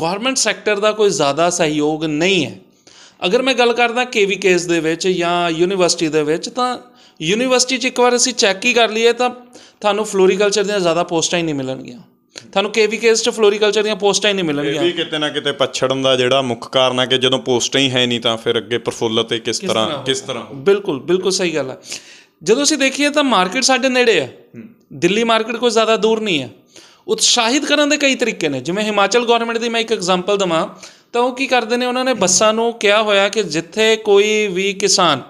ਗਵਰਨਮੈਂਟ ਸੈਕਟਰ ਦਾ ਕੋਈ ਜ਼ਿਆਦਾ ਸਹਿਯੋਗ ਨਹੀਂ ਹੈ ਅਗਰ ਮੈਂ ਗੱਲ ਕਰਦਾ ਕੇਵੀਕੇਸ ਦੇ ਵਿੱਚ ਜਾਂ ਯੂਨੀਵਰਸਿਟੀ ਦੇ ਵਿੱਚ ਤਾਂ ਯੂਨੀਵਰਸਿਟੀ 'ਚ ਇੱਕ ਵਾਰ ਅਸੀਂ ਚੈੱਕ ਹੀ ਕਰ ਲਈਏ ਤਾਂ ਤੁਹਾਨੂੰ ਫਲੋਰੀਕਲਚਰ ਦੀਆਂ ਜ਼ਿਆਦਾ ਪੋਸਟਾਂ ਹੀ ਨਹੀਂ ਮਿਲਣਗੀਆਂ ਤੁਹਾਨੂੰ ਕੇਵੀਕੇਸ 'ਚ ਫਲੋਰੀਕਲਚਰ ਦੀਆਂ ਪੋਸਟਾਂ ਹੀ ਨਹੀਂ ਇਹ ਵੀ ਕਿਤੇ ਨਾ ਕਿਤੇ ਪਛੜਨ ਦਾ ਜਿਹੜਾ ਮੁੱਖ ਕਾਰਨ ਹੈ ਕਿ ਜਦੋਂ ਪੋਸਟਾਂ ਹੀ ਹੈ ਨਹੀਂ ਤਾਂ ਫਿਰ ਅੱਗੇ ਪ੍ਰਫੁੱਲਤ ਤੇ ਕਿਸ ਤਰ੍ਹਾਂ ਕਿਸ ਤਰ੍ਹਾਂ ਬਿਲਕੁਲ ਬਿਲਕੁਲ ਸਹੀ ਗੱਲ ਹੈ ਜਦੋਂ ਅਸੀਂ ਦੇਖੀਏ ਤਾਂ ਮਾਰਕੀਟ ਸਾਡੇ ਨੇੜੇ ਆ ਦਿੱਲੀ ਮਾਰਕੀਟ ਕੋਈ ਜ਼ਿਆਦਾ ਦੂਰ ਨਹੀਂ ਹੈ ਉਤਸ਼ਾਹਿਤ ਕਰਨ ਦੇ ਕਈ ਤਰੀਕੇ ਨੇ ਜਿਵੇਂ ਹਿਮਾਚਲ ਗਵਰਨਮੈਂਟ ਦੀ ਮੈਂ ਇੱਕ ਐਗਜ਼ਾਮਪਲ ਦਵਾਂ ਤਾਂ ਉਹ ਕੀ ਕਰਦੇ ਨੇ ਉਹਨਾਂ ਨੇ ਬੱਸਾਂ ਨੂੰ ਕਿਹਾ ਹੋਇਆ ਕਿ ਜਿੱਥੇ ਕੋਈ ਵੀ ਕਿਸਾਨ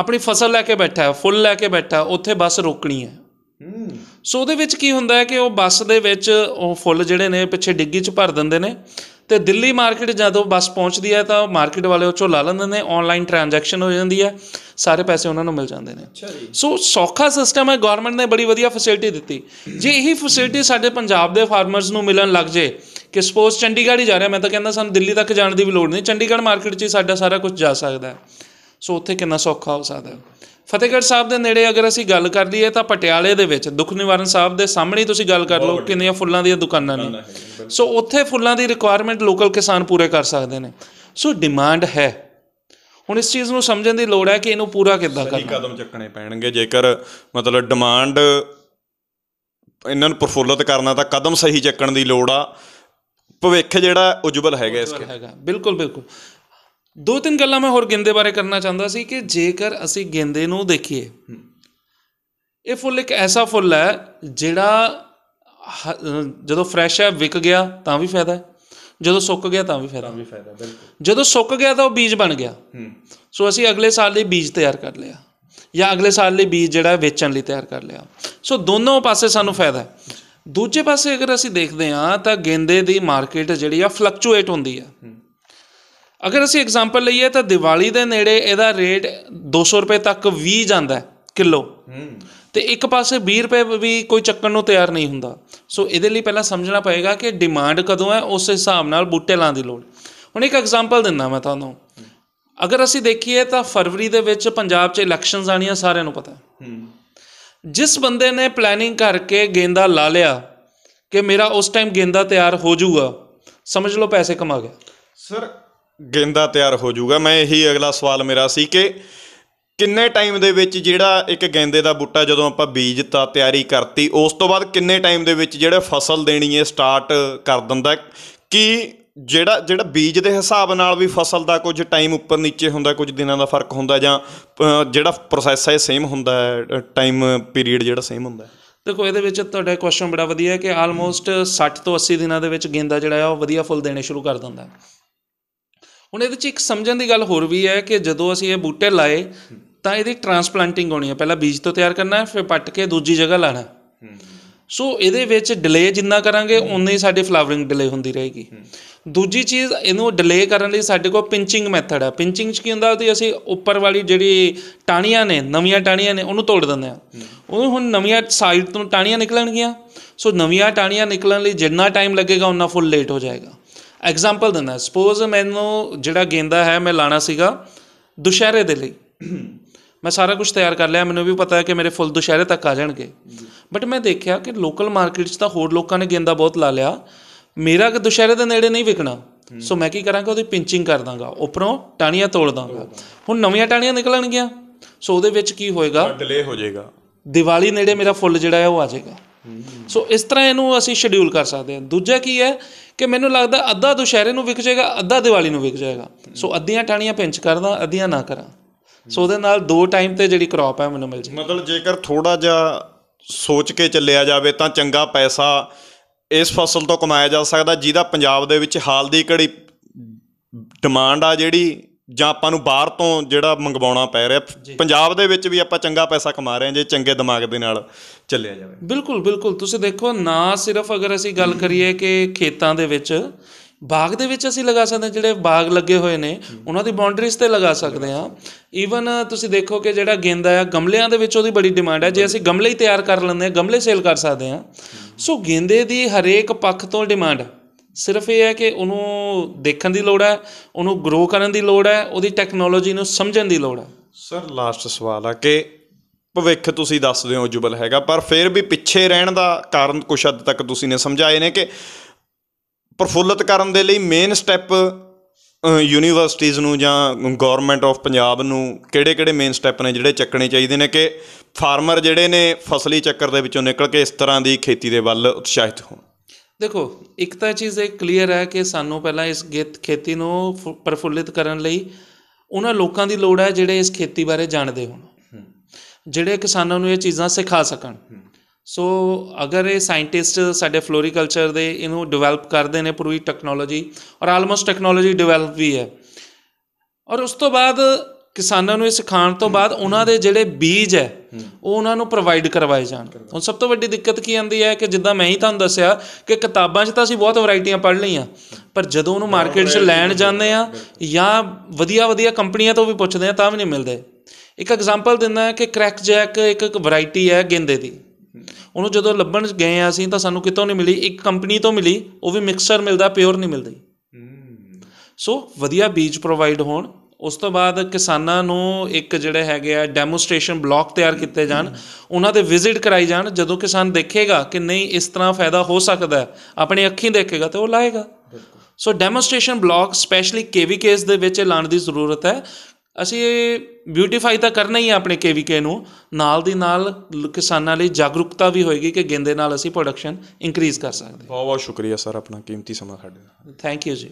ਆਪਣੀ ਫਸਲ ਲੈ ਕੇ ਬੈਠਾ ਹੈ ਫੁੱਲ ਲੈ ਕੇ ਬੈਠਾ ਉੱਥੇ ਬੱਸ ਰੋਕਣੀ ਹੈ ਸੋ ਉਹਦੇ ਵਿੱਚ ਕੀ ਹੁੰਦਾ ਹੈ ਕਿ ਉਹ ਬੱਸ ਦੇ ਵਿੱਚ ਉਹ ਫੁੱਲ ਜਿਹੜੇ ਨੇ ਪਿੱਛੇ ਡਿੱਗੀ 'ਚ ਭਰ ਦਿੰਦੇ ਨੇ ਤੇ ਦਿੱਲੀ ਮਾਰਕੀਟ ਜਦੋਂ ਬੱਸ ਪਹੁੰਚਦੀ ਹੈ ਤਾਂ ਮਾਰਕੀਟ ਵਾਲੇ ਉਹ ਚੋਂ ਲਾ ਲੈਂਦੇ ਨੇ ਆਨਲਾਈਨ ਟ੍ਰਾਂਜੈਕਸ਼ਨ ਹੋ ਜਾਂਦੀ ਹੈ ਸਾਰੇ ਪੈਸੇ ਉਹਨਾਂ ਨੂੰ ਮਿਲ ਜਾਂਦੇ ਨੇ ਸੋ ਸੌਖਾ ਸਿਸਟਮ ਹੈ ਗਵਰਨਮੈਂਟ ਨੇ ਬੜੀ ਵਧੀਆ ਫੈਸਿਲਿਟੀ ਦਿੱਤੀ ਜੇ ਇਹੀ ਫੈਸਿਲਿਟੀ ਸਾਡੇ ਪੰਜਾਬ ਦੇ ਫਾਰਮਰਸ ਨੂੰ ਮਿਲਣ ਲੱਗ ਜੇ ਕਿ ਸਪੋਜ਼ ਚੰਡੀਗੜ੍ਹ ਹੀ ਜਾ ਰਿਹਾ ਮੈਂ ਤਾਂ ਕਹਿੰਦਾ ਸਾਨੂੰ ਦਿੱਲੀ ਤੱਕ ਜਾਣ ਦੀ ਵੀ ਲੋੜ ਨਹੀਂ ਚੰਡੀਗੜ੍ਹ ਮਾਰਕੀਟ 'ਚ ਹੀ ਸਾਡਾ ਸਾਰਾ ਕੁਝ ਜਾ ਸਕਦਾ ਸੋ ਉੱਥੇ ਕਿੰਨਾ ਸੌਖਾ ਹੋ ਸਕਦਾ ਫਤਿਹਗੜ੍ਹ ਸਾਹਿਬ ਦੇ ਨੇੜੇ ਅਗਰ ਅਸੀਂ ਗੱਲ ਕਰ ਲਈਏ ਤਾਂ ਪਟਿਆਲੇ ਦੇ ਵਿੱਚ ਦੁੱਖ ਨਿਵਾਰਨ ਸਾਹਿਬ ਦੇ ਸਾਹਮਣੇ ਤੁਸੀਂ ਗੱਲ ਕਰ ਲਓ ਕਿੰਨੀਆਂ ਫੁੱਲਾਂ ਦੀਆਂ ਦੁਕਾਨਾਂ ਨੇ ਸੋ ਉੱਥੇ ਫੁੱਲਾਂ ਦੀ ਰਿਕੁਆਇਰਮੈਂਟ ਲੋਕਲ ਕਿਸਾਨ ਪੂਰੇ ਕਰ ਸਕਦੇ ਨੇ ਸੋ ਡਿਮਾਂਡ ਹੈ ਹੁਣ ਇਸ ਚੀਜ਼ ਨੂੰ ਸਮਝਣ ਦੀ ਲੋੜ ਹੈ ਕਿ ਇਹਨੂੰ ਪੂਰਾ ਕਿੱਦਾਂ ਕਰਨਾ ਹੈ ਕਦਮ ਚੱਕਣੇ ਪੈਣਗੇ ਜੇਕਰ ਮਤਲਬ ਡਿਮਾਂਡ ਇਹਨਾਂ ਨੂੰ ਪ੍ਰਫੁੱਲਤ ਕਰਨਾ ਤਾਂ ਕਦਮ ਸਹੀ ਚੱਕਣ ਦੀ ਲੋੜ ਆ ਭਵਿੱਖ ਜਿਹੜਾ ਉਜਵਲ ਹੈਗਾ ਇਸਕੇ ਬਿਲਕੁਲ ਬਿਲਕੁਲ ਦੋ ਤਿੰਨ ਗੱਲਾਂ ਮੈਂ ਹੋਰ ਗੇਂਦੇ ਬਾਰੇ ਕਰਨਾ ਚਾਹੁੰਦਾ ਸੀ ਕਿ ਜੇਕਰ ਅਸੀਂ ਗੇਂਦੇ ਨੂੰ ਦੇਖੀਏ ਇਹ ਫੁੱਲ ਇੱਕ ਐਸਾ ਫੁੱਲ ਹੈ ਜਿਹੜਾ ਜਦੋਂ ਫਰੈਸ਼ ਹੈ ਵਿਕ ਗਿਆ ਤਾਂ ਵੀ ਫਾਇਦਾ ਹੈ ਜਦੋਂ ਸੁੱਕ ਗਿਆ ਤਾਂ ਵੀ ਫਾਇਦਾ ਤਾਂ ਵੀ ਫਾਇਦਾ ਬਿਲਕੁਲ ਜਦੋਂ ਸੁੱਕ ਗਿਆ ਤਾਂ ਉਹ ਬੀਜ ਬਣ ਗਿਆ ਸੋ ਅਸੀਂ ਅਗਲੇ ਸਾਲ ਲਈ ਬੀਜ ਤਿਆਰ ਕਰ ਲਿਆ ਜਾਂ ਅਗਲੇ ਸਾਲ ਲਈ ਬੀਜ ਜਿਹੜਾ ਵੇਚਣ ਲਈ ਤਿਆਰ ਕਰ ਲਿਆ ਸੋ ਦੋਨੋਂ ਪਾਸੇ ਸਾਨੂੰ ਫਾਇਦਾ ਹੈ ਦੂਜੇ ਪਾਸੇ ਅਗਰ ਅਸੀਂ ਦੇਖਦੇ ਹਾਂ ਤਾਂ ਗੇਂਦੇ ਦੀ ਮਾਰਕੀਟ ਜਿਹੜੀ ਆ ਫਲਕਚੂਏਟ ਹੁੰਦੀ ਆ ਅਗਰ ਅਸੀਂ ਐਗਜ਼ਾਮਪਲ ਲਈਏ ਤਾਂ ਦੀਵਾਲੀ ਦੇ ਨੇੜੇ ਇਹਦਾ ਰੇਟ 200 ਰੁਪਏ ਤੱਕ ਵੀ ਜਾਂਦਾ ਕਿਲੋ ਤੇ ਇੱਕ ਪਾਸੇ 20 ਰੁਪਏ ਵੀ ਕੋਈ ਚੱਕਣ ਨੂੰ ਤਿਆਰ ਨਹੀਂ ਹੁੰਦਾ ਸੋ ਇਹਦੇ ਲਈ ਪਹਿਲਾਂ ਸਮਝਣਾ ਪਏਗਾ ਕਿ ਡਿਮਾਂਡ ਕਦੋਂ ਹੈ ਉਸ ਹਿਸਾਬ ਨਾਲ ਬੂਟੇ ਲਾਣ ਦੀ ਲੋੜ ਹੁਣ ਇੱਕ ਐਗਜ਼ਾਮਪਲ ਦਿੰਦਾ ਮੈਂ ਤੁਹਾਨੂੰ ਅਗਰ ਅਸੀਂ ਦੇਖੀਏ ਤਾਂ ਫਰਵਰੀ ਦੇ ਵਿੱਚ ਪੰਜਾਬ 'ਚ ਇਲੈਕਸ਼ਨਸ ਆਣੀਆਂ ਸਾਰਿਆਂ ਨੂੰ ਪਤਾ ਹੈ ਜਿਸ ਬੰਦੇ ਨੇ ਪਲੈਨਿੰਗ ਕਰਕੇ ਗੇਂਦਾ ਲਾ ਲਿਆ ਕਿ ਮੇਰਾ ਉਸ ਟਾਈਮ ਗੇਂਦਾ ਤਿਆਰ ਹੋ ਜਾਊਗਾ ਸਮਝ ਲਓ ਪੈਸੇ ਕਮਾ ਗਿਆ ਸਰ ਗੇਂਦਾ ਤਿਆਰ ਹੋ ਜਾਊਗਾ ਮੈਂ ਇਹੀ ਅਗਲਾ ਸਵਾਲ ਮੇਰਾ ਸੀ ਕਿ ਕਿੰਨੇ ਟਾਈਮ ਦੇ ਵਿੱਚ ਜਿਹੜਾ ਇੱਕ ਗੇਂਦੇ ਦਾ ਬੂਟਾ ਜਦੋਂ ਆਪਾਂ ਬੀਜਤਾ ਤਿਆਰੀ ਕਰਤੀ ਉਸ ਤੋਂ ਬਾਅਦ ਕਿੰਨੇ ਟਾਈਮ ਦੇ ਵਿੱਚ ਜਿਹੜਾ ਫਸਲ ਦੇਣੀ ਹੈ ਸਟਾਰਟ ਕਰ ਦਿੰਦਾ ਕਿ ਜਿਹੜਾ ਜਿਹੜਾ ਬੀਜ ਦੇ ਹਿਸਾਬ ਨਾਲ ਵੀ ਫਸਲ ਦਾ ਕੁਝ ਟਾਈਮ ਉੱਪਰ ਨੀਚੇ ਹੁੰਦਾ ਕੁਝ ਦਿਨਾਂ ਦਾ ਫਰਕ ਹੁੰਦਾ ਜਾਂ ਜਿਹੜਾ ਪ੍ਰੋਸੈਸ ਹੈ ਸੇਮ ਹੁੰਦਾ ਹੈ ਟਾਈਮ ਪੀਰੀਅਡ ਜਿਹੜਾ ਸੇਮ ਹੁੰਦਾ ਹੈ ਦੇਖੋ ਇਹਦੇ ਵਿੱਚ ਤੁਹਾਡਾ ਕੁਐਸਚਨ ਬੜਾ ਵਧੀਆ ਹੈ ਕਿ ਆਲਮੋਸਟ 60 ਤੋਂ 80 ਦਿਨਾਂ ਦੇ ਵਿੱਚ ਗੇਂਦਾ ਜਿਹੜਾ ਹੈ ਉਹ ਵਧੀਆ ਫੁੱਲ ਦੇਣੇ ਸ਼ੁਰੂ ਕਰ ਦਿੰਦਾ ਹੈ ਹੁਣ ਇਹਦੇ 'ਚ ਇੱਕ ਸਮਝਣ ਦੀ ਗੱਲ ਹੋਰ ਵੀ ਹੈ ਕਿ ਜਦੋਂ ਅਸੀਂ ਇਹ ਬੂਟੇ ਲਾਏ ਤਾਂ ਇਹਦੀ ਟ੍ਰਾਂਸਪਲੈਂਟਿੰਗ ਹੋਣੀ ਹੈ ਪਹਿਲਾਂ ਬੀਜ ਤੋਂ ਤਿਆਰ ਕਰਨਾ ਹੈ ਫਿਰ ਪੱਟ ਕੇ ਦੂਜੀ ਜਗ੍ਹਾ ਲਾਣਾ ਸੋ ਇਹਦੇ ਵਿੱਚ ਡਿਲੇ ਜਿੰਨਾ ਕਰਾਂਗੇ ਹੀ ਸਾਡੀ ਫਲਾਵਰਿੰਗ ਡਿਲੇ ਹੁੰਦੀ ਰਹੇਗੀ ਦੂਜੀ ਚੀਜ਼ ਇਹਨੂੰ ਡਿਲੇ ਕਰਨ ਲਈ ਸਾਡੇ ਕੋਲ ਪਿੰਚਿੰਗ ਮੈਥਡ ਹੈ ਪਿੰਚਿੰਗ 'ਚ ਕੀ ਹੁੰਦਾ ਉਹਦੀ ਅਸੀਂ ਉੱਪਰ ਵਾਲੀ ਜਿਹੜੀ ਟਾਣੀਆਂ ਨੇ ਨਵੀਆਂ ਟਾਣੀਆਂ ਨੇ ਉਹਨੂੰ ਤੋੜ ਦਿੰਦੇ ਆ ਉਹ ਹੁਣ ਨਵੀਆਂ ਸਾਈਡ ਤੋਂ ਟਾਣੀਆਂ ਨਿਕਲਣਗੀਆਂ ਸੋ ਨਵੀਆਂ ਟਾਣੀਆਂ ਨਿਕਲਣ ਲਈ ਜਿੰਨਾ ਟਾਈਮ ਲੱਗੇਗਾ ਉਨਾ ਫੁੱਲ ਲੇਟ ਹੋ ਜਾਏਗਾ ਐਗਜ਼ਾਮਪਲ ਦਿੰਦਾ ਸਪੋਜ਼ ਮੈਨੂੰ ਜਿਹੜਾ ਗੇਂਦਾ ਹੈ ਮੈਂ ਲਾਣਾ ਸੀਗਾ ਦੁਸ਼ਹਿਰੇ ਦੇ ਲਈ ਮੈਂ ਸਾਰਾ ਕੁਝ ਤਿਆਰ ਕਰ ਲਿਆ ਮੈਨੂੰ ਵੀ ਪਤਾ ਹੈ ਕਿ ਮੇਰੇ ਫੁੱਲ ਦੁਸ਼ਹਿਰੇ ਤੱਕ ਆ ਜਾਣਗੇ ਬਟ ਮੈਂ ਦੇਖਿਆ ਕਿ ਲੋਕਲ ਮਾਰਕੀਟ 'ਚ ਤਾਂ ਹੋਰ ਲੋਕਾਂ ਨੇ ਗੇਂਦਾ ਬਹੁਤ ਲਾ ਲਿਆ ਮੇਰਾ ਕਿ ਦੁਸ਼ਹਿਰੇ ਦੇ ਨੇੜੇ ਨਹੀਂ ਵਿਕਣਾ ਸੋ ਮੈਂ ਕੀ ਕਰਾਂਗਾ ਉਹਦੀ ਪਿੰਚਿੰਗ ਕਰ ਦਾਂਗਾ ਉਪਰੋਂ ਟਾਣੀਆਂ ਤੋੜ ਦਾਂਗਾ ਹੁਣ ਨਵੀਆਂ ਟਾਣੀਆਂ ਨਿਕਲਣਗੀਆਂ ਸੋ ਉਹਦੇ ਵਿੱਚ ਕੀ ਹੋਏਗਾ ਡਿਲੇ ਹੋ ਜਾਏਗਾ ਦੀਵਾਲੀ ਨੇੜੇ ਮੇਰਾ ਫੁੱਲ ਜਿਹੜਾ ਹੈ ਉਹ ਆ ਜਾਏਗਾ ਸੋ ਇਸ ਤਰ੍ਹਾਂ ਇਹਨੂੰ ਅਸੀਂ ਸ਼ਡਿਊਲ ਕਰ ਸਕਦੇ ਹਾਂ ਦੂਜਾ ਕੀ ਹੈ ਕਿ ਮੈਨੂੰ ਲੱਗਦਾ ਅੱਧਾ ਦੁਸ਼ਹਿਰੇ ਨੂੰ ਵਿਕ ਜਾਏਗਾ ਅੱਧਾ ਦੀਵਾਲੀ ਨੂੰ ਵਿਕ ਜਾਏਗਾ ਸੋ ਅੱਧੀਆਂ ਟਾਣੀਆਂ ਪਿੰਚ ਕਰਦਾ ਅੱਧੀਆਂ ਨਾ ਕਰਾਂ ਸੋ ਉਹਦੇ ਨਾਲ ਦੋ ਟਾਈਮ ਤੇ ਜਿਹੜੀ ਕ੍ਰੌਪ ਹੈ ਮੈਨੂੰ ਮਿਲ ਜੇ ਮਤਲਬ ਜੇਕਰ ਥੋੜਾ ਜਿਹਾ ਸੋਚ ਕੇ ਚੱਲਿਆ ਜਾਵੇ ਤਾਂ ਚੰਗਾ ਪੈਸਾ ਇਸ ਫਸਲ ਤੋਂ ਕਮਾਇਆ ਜਾ ਸਕਦਾ ਜਿਹਦਾ ਪੰਜਾਬ ਦੇ ਵਿੱਚ ਹਾਲ ਦੀ ਘੜੀ ਡਿਮਾਂਡ ਆ ਜਿਹੜੀ ਜਾਂ ਆਪਾਂ ਨੂੰ ਬਾਹਰ ਤੋਂ ਜਿਹੜਾ ਮੰਗਵਾਉਣਾ ਪੈ ਰਿਹਾ ਪੰਜਾਬ ਦੇ ਵਿੱਚ ਵੀ ਆਪਾਂ ਚੰਗਾ ਪੈਸਾ ਕਮਾ ਰਹੇ ਹਾਂ ਜੇ ਚੰਗੇ ਦਿਮਾਗ ਦੇ ਨਾਲ ਚੱਲਿਆ ਜਾਵੇ ਬਿਲਕੁਲ ਬਿਲਕੁਲ ਤੁਸੀਂ ਦੇਖੋ ਨਾ ਸਿਰਫ ਅਗਰ ਅਸੀਂ ਗੱਲ ਕਰੀਏ ਕਿ ਖੇਤਾਂ ਦੇ ਵਿੱਚ ਬਾਗ ਦੇ ਵਿੱਚ ਅਸੀਂ ਲਗਾ ਸਕਦੇ ਹਾਂ ਜਿਹੜੇ ਬਾਗ ਲੱਗੇ ਹੋਏ ਨੇ ਉਹਨਾਂ ਦੀ ਬਾਉਂਡਰੀਜ਼ ਤੇ ਲਗਾ ਸਕਦੇ ਹਾਂ ਈਵਨ ਤੁਸੀਂ ਦੇਖੋ ਕਿ ਜਿਹੜਾ ਗੇਂਦਾ ਹੈ ਗਮਲਿਆਂ ਦੇ ਵਿੱਚ ਉਹਦੀ ਬੜੀ ਡਿਮਾਂਡ ਹੈ ਜੇ ਅਸੀਂ ਗਮਲੇ ਹੀ ਤਿਆਰ ਕਰ ਲੈਂਦੇ ਹਾਂ ਗਮਲੇ ਸੇਲ ਕਰ ਸਕਦੇ ਹਾਂ ਸੋ ਗੇਂਦੇ ਦੀ ਹਰੇਕ ਪੱਖ ਤੋਂ ਡਿਮਾਂਡ ਹੈ ਸਿਰਫ ਇਹ ਹੈ ਕਿ ਉਹਨੂੰ ਦੇਖਣ ਦੀ ਲੋੜ ਹੈ ਉਹਨੂੰ ਗਰੋ ਕਰਨ ਦੀ ਲੋੜ ਹੈ ਉਹਦੀ ਟੈਕਨੋਲੋਜੀ ਨੂੰ ਸਮਝਣ ਦੀ ਲੋੜ ਹੈ ਸਰ ਲਾਸਟ ਸਵਾਲ ਆ ਕਿ ਭਵਿੱਖ ਤੁਸੀਂ ਦੱਸਦੇ ਹੋ ਜੁਬਲ ਹੈਗਾ ਪਰ ਫਿਰ ਵੀ ਪਿੱਛੇ ਰਹਿਣ ਦਾ ਕਾਰਨ ਕੁਛ ਹੱਦ ਤੱਕ ਤੁਸੀਂ ਨੇ ਸਮਝਾਏ ਨੇ ਕਿ ਪਰਫੁੱਲਤ ਕਰਨ ਦੇ ਲਈ ਮੇਨ ਸਟੈਪ ਯੂਨੀਵਰਸਿਟੀਆਂ ਨੂੰ ਜਾਂ ਗਵਰਨਮੈਂਟ ਆਫ ਪੰਜਾਬ ਨੂੰ ਕਿਹੜੇ-ਕਿਹੜੇ ਮੇਨ ਸਟੈਪ ਨੇ ਜਿਹੜੇ ਚੱਕਣੇ ਚਾਹੀਦੇ ਨੇ ਕਿ ਫਾਰਮਰ ਜਿਹੜੇ ਨੇ ਫਸਲੀ ਚੱਕਰ ਦੇ ਵਿੱਚੋਂ ਨਿਕਲ ਕੇ ਇਸ ਤਰ੍ਹਾਂ ਦੀ ਖੇਤੀ ਦੇ ਵੱਲ ਉਤਸ਼ਾਹਿਤ ਹੋਣ ਦੇਖੋ ਇੱਕ ਤਾਂ ਚੀਜ਼ ਇਹ ਕਲੀਅਰ ਹੈ ਕਿ ਸਾਨੂੰ ਪਹਿਲਾਂ ਇਸ ਗਿੱਤ ਖੇਤੀ ਨੂੰ ਪਰਫੁੱਲਿਤ ਕਰਨ ਲਈ ਉਹਨਾਂ ਲੋਕਾਂ ਦੀ ਲੋੜ ਹੈ ਜਿਹੜੇ ਇਸ ਖੇਤੀ ਬਾਰੇ ਜਾਣਦੇ ਹੋਣ ਜਿਹੜੇ ਕਿਸਾਨਾਂ ਨੂੰ ਇਹ ਚੀਜ਼ਾਂ ਸਿਖਾ ਸਕਣ ਸੋ ਅਗਰ ਇਹ ਸਾਇੰਟਿਸਟ ਸਾਡੇ ਫਲੋਰੀਕਲਚਰ ਦੇ ਇਹਨੂੰ ਡਿਵੈਲਪ ਕਰਦੇ ਨੇ ਪੂਰੀ ਟੈਕਨੋਲੋਜੀ ਔਰ ਆਲਮੋਸਟ ਟੈਕਨੋਲੋਜੀ ਡਿਵੈਲਪ ਵੀ ਹੈ ਔਰ ਉਸ ਤੋਂ ਬਾਅਦ ਕਿਸਾਨਾਂ ਨੂੰ ਇਹ ਸਿਖਾਉਣ ਤੋਂ ਬਾਅਦ ਉਹਨਾਂ ਦੇ ਜਿਹੜੇ ਬੀਜ ਹੈ ਉਹ ਉਹਨਾਂ ਨੂੰ ਪ੍ਰੋਵਾਈਡ ਕਰਵਾਏ ਜਾਣ ਹੁਣ ਸਭ ਤੋਂ ਵੱਡੀ ਦਿੱਕਤ ਕੀ ਆਉਂਦੀ ਹੈ ਕਿ ਜਿੱਦਾਂ ਮੈਂ ਹੀ ਤੁਹਾਨੂੰ ਦੱਸਿਆ ਕਿ ਕਿਤਾਬਾਂ 'ਚ ਤਾਂ ਅਸੀਂ ਬਹੁਤ ਵੈਰਾਈਟੀਆਂ ਪੜ੍ਹ ਲਈਆਂ ਪਰ ਜਦੋਂ ਉਹਨੂੰ ਮਾਰਕੀਟ 'ਚ ਲੈਣ ਜਾਂਦੇ ਆ ਜਾਂ ਵਧੀਆ ਵਧੀਆ ਕੰਪਨੀਆਂ ਤੋਂ ਵੀ ਪੁੱਛਦੇ ਆ ਤਾਂ ਵੀ ਨਹੀਂ ਮਿਲਦੇ ਇੱਕ ਐਗਜ਼ਾਮਪਲ ਦਿੰਦਾ ਹੈ ਕਿ ਕ੍ਰੈਕ ਜੈਕ ਇੱਕ ਇੱਕ ਵੈਰਾਈਟੀ ਹੈ ਗਿੰਦੇ ਦੀ ਉਹਨੂੰ ਜਦੋਂ ਲੱਭਣ ਗਏ ਆ ਅਸੀਂ ਤਾਂ ਸਾਨੂੰ ਕਿਤੋਂ ਨਹੀਂ ਮਿਲੀ ਇੱਕ ਕੰਪਨੀ ਤੋਂ ਮਿਲੀ ਉਹ ਵੀ ਮਿਕਸਚਰ ਮਿਲਦਾ ਪਿਓਰ ਨਹੀਂ ਮਿਲਦੀ ਸੋ ਵਧੀਆ ਬੀਜ ਪ੍ਰੋਵਾਈਡ ਹੋਣ ਉਸ ਤੋਂ ਬਾਅਦ ਕਿਸਾਨਾਂ ਨੂੰ ਇੱਕ ਜਿਹੜੇ ਹੈਗੇ ਆ ਡੈਮੋਸਟ੍ਰੇਸ਼ਨ ਬਲਾਕ ਤਿਆਰ ਕੀਤੇ ਜਾਣ ਉਹਨਾਂ ਦੇ ਵਿਜ਼ਿਟ ਕਰਾਈ ਜਾਣ ਜਦੋਂ ਕਿਸਾਨ ਦੇਖੇਗਾ ਕਿ ਨਹੀਂ ਇਸ ਤਰ੍ਹਾਂ ਫਾਇਦਾ ਹੋ ਸਕਦਾ ਆਪਣੀ ਅੱਖੀਂ ਦੇਖੇਗਾ ਤੇ ਉਹ ਲਾਏਗਾ ਸੋ ਡੈਮੋਸਟ੍ਰੇਸ਼ਨ ਬਲਾਕ ਸਪੈਸ਼ਲੀ ਕੇਵੀ ਕੇਸ ਦੇ ਵਿੱਚ ਲਾਣ ਦੀ ਜ਼ਰੂਰਤ ਹੈ ਅਸੀਂ ਇਹ ਬਿਊਟੀਫਾਈ ਤਾਂ ਕਰਨਾ ਹੀ ਹੈ ਆਪਣੇ ਕੇਵੀਕੇ ਨੂੰ ਨਾਲ ਦੀ ਨਾਲ ਕਿਸਾਨਾਂ ਲਈ ਜਾਗਰੂਕਤਾ ਵੀ ਹੋਏਗੀ ਕਿ ਗੇਂਦੇ ਨਾਲ ਅਸੀਂ ਪ੍ਰੋਡਕਸ਼ਨ ਇਨਕਰੀਜ਼ ਕਰ ਸਕਦੇ ਬਹੁਤ ਬਹੁਤ ਸ਼ੁਕਰੀਆ ਸਰ ਆਪਣਾ ਕੀਮਤੀ ਸਮਾਂ ਸਾਡੇ ਨਾਲ ਥੈਂਕ ਯੂ ਜੀ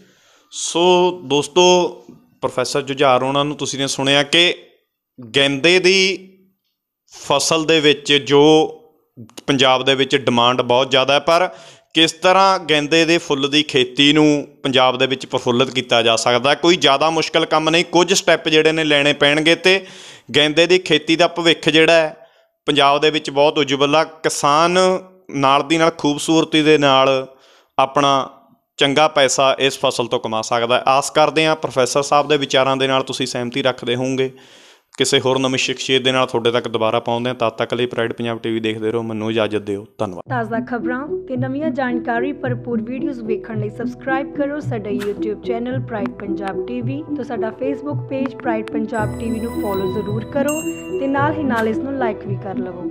ਸੋ ਦੋਸਤੋ ਪ੍ਰੋਫੈਸਰ ਜੁਝਾਰ ਉਹਨਾਂ ਨੂੰ ਤੁਸੀਂ ਨੇ ਸੁਣਿਆ ਕਿ ਗੈਂਦੇ ਦੀ ਫਸਲ ਦੇ ਵਿੱਚ ਜੋ ਪੰਜਾਬ ਦੇ ਵਿੱਚ ਡਿਮਾਂਡ ਬਹੁਤ ਜ਼ਿਆਦਾ ਹੈ ਪਰ ਕਿਸ ਤਰ੍ਹਾਂ ਗੈਂਦੇ ਦੇ ਫੁੱਲ ਦੀ ਖੇਤੀ ਨੂੰ ਪੰਜਾਬ ਦੇ ਵਿੱਚ ਪਰਫੁੱਲਤ ਕੀਤਾ ਜਾ ਸਕਦਾ ਕੋਈ ਜ਼ਿਆਦਾ ਮੁਸ਼ਕਲ ਕੰਮ ਨਹੀਂ ਕੁਝ ਸਟੈਪ ਜਿਹੜੇ ਨੇ ਲੈਣੇ ਪੈਣਗੇ ਤੇ ਗੈਂਦੇ ਦੀ ਖੇਤੀ ਦਾ ਭਵਿੱਖ ਜਿਹੜਾ ਹੈ ਪੰਜਾਬ ਦੇ ਵਿੱਚ ਬਹੁਤ ਉਜਵਲਾ ਕਿਸਾਨ ਨਾਲ ਦੀ ਨਾਲ ਖੂਬਸੂਰਤੀ ਦੇ ਨਾਲ ਆਪਣਾ ਚੰਗਾ ਪੈਸਾ ਇਸ ਫਸਲ ਤੋਂ ਕਮਾ ਸਕਦਾ ਹੈ ਆਸ ਕਰਦੇ ਹਾਂ ਪ੍ਰੋਫੈਸਰ ਸਾਹਿਬ ਦੇ ਵਿਚਾਰਾਂ ਦੇ ਨਾਲ ਤੁਸੀਂ ਸਹਿਮਤੀ ਰੱਖਦੇ ਹੋਵੋਗੇ ਕਿਸੇ ਹੋਰ ਨਵੀਂ ਸ਼ਖਸੀਅਤ ਦੇ ਨਾਲ ਤੁਹਾਡੇ ਤੱਕ ਦੁਬਾਰਾ ਪਹੁੰਚਦੇ ਹਾਂ ਤਦ ਤੱਕ ਲਈ ਪ੍ਰਾਈਡ ਪੰਜਾਬ ਟੀਵੀ ਦੇਖਦੇ ਰਹੋ ਮੈਨੂੰ ਇਜਾਜ਼ਤ ਦਿਓ ਧੰਨਵਾਦ ਤਾਜ਼ਾ ਖਬਰਾਂ ਤੇ ਨਵੀਆਂ ਜਾਣਕਾਰੀ ਭਰਪੂਰ ਵੀਡੀਓਜ਼ ਵੇਖਣ ਲਈ ਸਬਸਕ੍ਰਾਈਬ ਕਰੋ ਸਾਡਾ YouTube channel Pride Punjab TV ਤੇ ਸਾਡਾ Facebook page Pride Punjab TV ਨੂੰ ਫੋਲੋ ਜ਼ਰੂਰ ਕਰੋ ਤੇ ਨਾਲ ਹੀ ਨਾਲ ਇਸ ਨੂੰ ਲਾਈਕ ਵੀ ਕਰ ਲਵੋ